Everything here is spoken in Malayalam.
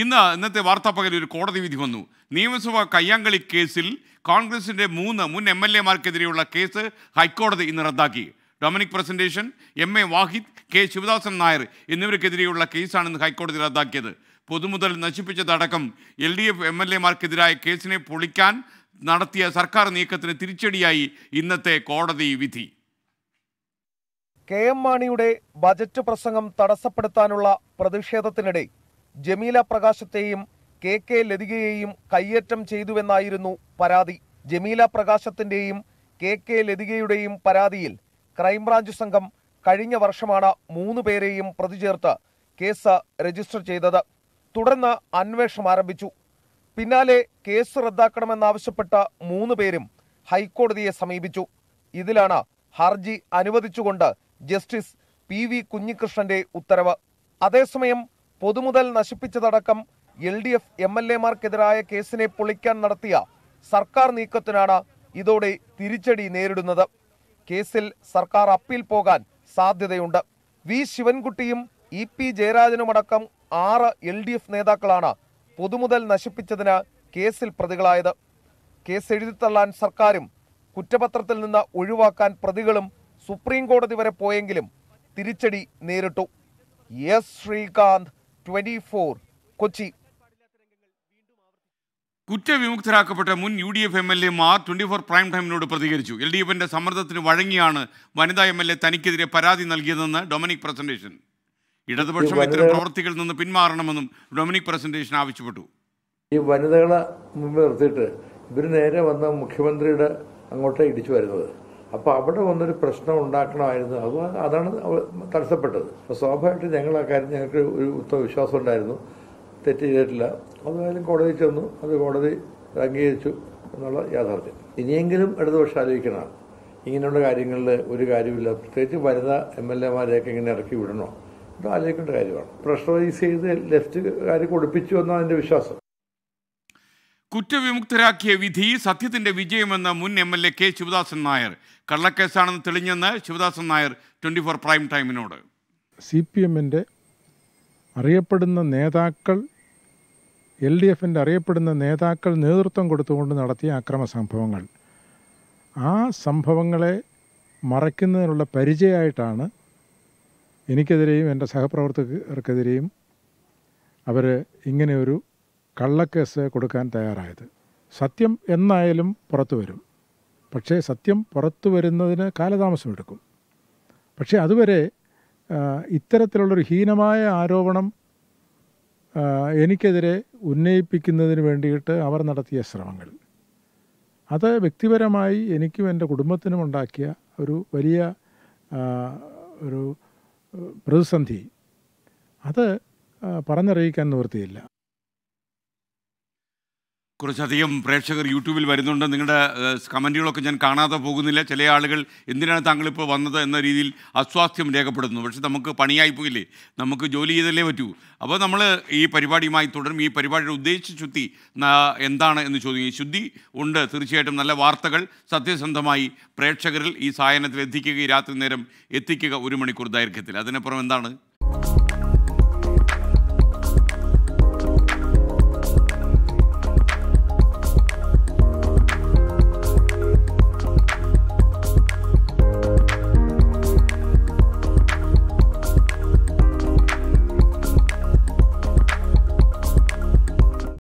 ഇന്ന് ഇന്നത്തെ വാർത്താപ്പകലിൽ ഒരു കോടതി വിധി വന്നു നിയമസഭാ കയ്യാങ്കളി കേസിൽ കോൺഗ്രസിൻ്റെ മൂന്ന് മുൻ എം എൽ എമാർക്കെതിരെയുള്ള കേസ് ഹൈക്കോടതി ഇന്ന് റദ്ദാക്കി Dominic Presentation M A Wahid K Sivadasan Nair എന്നിവർക്കെതിരെയുള്ള കേസാണ് ഹൈക്കോടതി റദ്ദാക്കിയത് പൊതുമുതൽ നശിപ്പിച്ചതടക്കം L D F M L എമാർക്കെതിരായ കേസിനെ പൊളിക്കാൻ നടത്തിയ സർക്കാർ നീക്കത്തിന് തിരിച്ചടിയായി ഇന്നത്തെ കോടതി വിധി കെ എം മാണിയുടെ ബജറ്റ് പ്രസംഗം തടസ്സപ്പെടുത്താനുള്ള പ്രതിഷേധത്തിനിടെ ജമീല പ്രകാശത്തെയും കെ കെ ലതികയെയും കയ്യേറ്റം ചെയ്തുവെന്നായിരുന്നു പരാതി ജമീല പ്രകാശത്തിന്റെയും കെ കെ ലതികയുടെയും പരാതിയിൽ ക്രൈംബ്രാഞ്ച് സംഘം കഴിഞ്ഞ വർഷമാണ് മൂന്ന് പേരെയും പ്രതി ചേർത്ത് കേസ് രജിസ്റ്റർ ചെയ്തത് തുടർന്ന് അന്വേഷണം ആരംഭിച്ചു പിന്നാലെ കേസ് റദ്ദാക്കണമെന്നാവശ്യപ്പെട്ട മൂന്ന് പേരും ഹൈക്കോടതിയെ സമീപിച്ചു ഇതിലാണ് ഹർജി അനുവദിച്ചുകൊണ്ട് ജസ്റ്റിസ് പി വി കുഞ്ഞികൃഷ്ണന്റെ ഉത്തരവ് അതേസമയം പൊതുമുതൽ നശിപ്പിച്ചതടക്കം L D F M L മാർക്കെതിരായ കേസിനെ പൊളിക്കാൻ നടത്തിയ സർക്കാർ നീക്കത്തിനാണ് ഇതോടെ തിരിച്ചടി നേരിടുന്നത് കേസിൽ സർക്കാർ അപ്പീൽ പോകാൻ സാധ്യതയുണ്ട് വി ശിവൻകുട്ടിയും ഇ പി ജയരാജനുമടക്കം ആറ് എൽ ഡി എഫ് നേതാക്കളാണ് പൊതുമുതൽ നശിപ്പിച്ചതിന് കേസിൽ പ്രതികളായത് കേസ് എഴുതിത്തള്ളാൻ സർക്കാരും കുറ്റപത്രത്തിൽ നിന്ന് ഒഴിവാക്കാൻ പ്രതികളും സുപ്രീം കോടതി വരെ പോയെങ്കിലും തിരിച്ചടി നേരിട്ടു S Sreekanth twenty four Kochi കുറ്റവിമുക്തരാക്കപ്പെട്ട മുൻ U D F M L A മാർ ട്വന്റി ഫോർ പ്രൈം ടൈമിനോട് പ്രതികരിച്ചു എൽ ഡി എഫിന്റെ സമ്മർദ്ദത്തിന് വഴങ്ങിയാണ് വനിതാ എം എൽ എ തനിക്കെതിരെ പരാതി നൽകിയതെന്ന് ഡൊമിനിക് പ്രസന്റേഷൻ ഇടതുപക്ഷം ഇത്തരം പ്രവർത്തികളിൽ നിന്ന് പിന്മാറണമെന്നും ഡൊമിനിക് പ്രസന്റേഷൻ ആവശ്യപ്പെട്ടു ഈ വനിതകളെ മുമ്പ് നിർത്തിയിട്ട് ഇവർ നേരെ വന്ന മുഖ്യമന്ത്രിയുടെ അങ്ങോട്ടേ ഇടിച്ചു വരുന്നത് അപ്പോൾ അവിടെ വന്നൊരു പ്രശ്നം ഉണ്ടാക്കണമായിരുന്നു അത് അതാണ് തടസ്സപ്പെട്ടത് അപ്പോൾ സ്വാഭാവികമായിട്ട് ഞങ്ങൾ ആ കാര്യം ഞങ്ങൾക്ക് ഒരു ഉത്തമ വിശ്വാസം ഉണ്ടായിരുന്നു തെറ്റ് ചെയ്തിട്ടില്ല അതായാലും കോടതി ചെന്നു അത് കോടതി അംഗീകരിച്ചു എന്നുള്ള യാഥാർത്ഥ്യം ഇനിയെങ്കിലും ഇടതുപക്ഷം ആലോചിക്കണം ഇങ്ങനെയുള്ള കാര്യങ്ങളിൽ ഒരു കാര്യമില്ല പ്രത്യേകിച്ച് വരുന്ന എം എൽ എമാരെയൊക്കെ ഇങ്ങനെ ഇറക്കി വിടണോ ഇത് ആലോചിക്കേണ്ട കാര്യമാണ് പ്രഷറൈസ് ചെയ്ത് ലെഫ്റ്റ് കാര്യം കൊടുപ്പിച്ചു എന്നാണ് എൻ്റെ വിശ്വാസം കുറ്റവിമുക്തരാക്കിയ വിധി സത്യത്തിൻ്റെ വിജയമെന്ന് മുൻ M L A K Sivadasan Nair കള്ളക്കേസാണെന്ന് തെളിഞ്ഞെന്ന് Sivadasan Nair twenty four prime ടൈമിനോട് സി പി എമ്മിൻ്റെ അറിയപ്പെടുന്ന നേതാക്കൾ എൽ ഡി എഫിൻ്റെ അറിയപ്പെടുന്ന നേതാക്കൾ നേതൃത്വം കൊടുത്തുകൊണ്ട് നടത്തിയ അക്രമ സംഭവങ്ങൾ ആ സംഭവങ്ങളെ മറയ്ക്കുന്നതിനുള്ള പരിചയമായിട്ടാണ് എനിക്കെതിരെയും എൻ്റെ സഹപ്രവർത്തകർക്കെതിരെയും അവർ ഇങ്ങനെയൊരു കള്ളക്കേസ് കൊടുക്കാൻ തയ്യാറായത് സത്യം എന്നായാലും പുറത്തു വരും പക്ഷേ സത്യം പുറത്തു വരുന്നതിന് എടുക്കും പക്ഷേ അതുവരെ ഇത്തരത്തിലുള്ളൊരു ഹീനമായ ആരോപണം എനിക്കെതിരെ ഉന്നയിപ്പിക്കുന്നതിന് വേണ്ടിയിട്ട് അവർ നടത്തിയ ശ്രമങ്ങൾ അത് വ്യക്തിപരമായി എനിക്കും എൻ്റെ കുടുംബത്തിനും ഉണ്ടാക്കിയ ഒരു വലിയ ഒരു പ്രതിസന്ധി അത് പറഞ്ഞറിയിക്കാൻ നിവൃത്തിയില്ല കുറച്ചധികം പ്രേക്ഷകർ യൂട്യൂബിൽ വരുന്നുണ്ട് നിങ്ങളുടെ കമൻറ്റുകളൊക്കെ ഞാൻ കാണാതെ പോകുന്നില്ല ചില ആളുകൾ എന്തിനാണ് താങ്കളിപ്പോൾ വന്നത് എന്ന രീതിയിൽ അസ്വാസ്ഥ്യം രേഖപ്പെടുന്നു പക്ഷേ നമുക്ക് പണിയായി പോയില്ലേ നമുക്ക് ജോലി ചെയ്തല്ലേ പറ്റൂ അപ്പോൾ നമ്മൾ ഈ പരിപാടിയുമായി തുടരും ഈ പരിപാടിയുടെ ഉദ്ദേശിച്ച ശുദ്ധി എന്താണ് എന്ന് ചോദിക്കും ഈ ശുദ്ധി ഉണ്ട് തീർച്ചയായിട്ടും നല്ല വാർത്തകൾ സത്യസന്ധമായി പ്രേക്ഷകരിൽ ഈ സായനത്തിൽ എത്തിക്കുക രാത്രി നേരം എത്തിക്കുക ഒരു മണിക്കൂർ ദൈർഘ്യത്തിൽ അതിനപ്പുറം എന്താണ്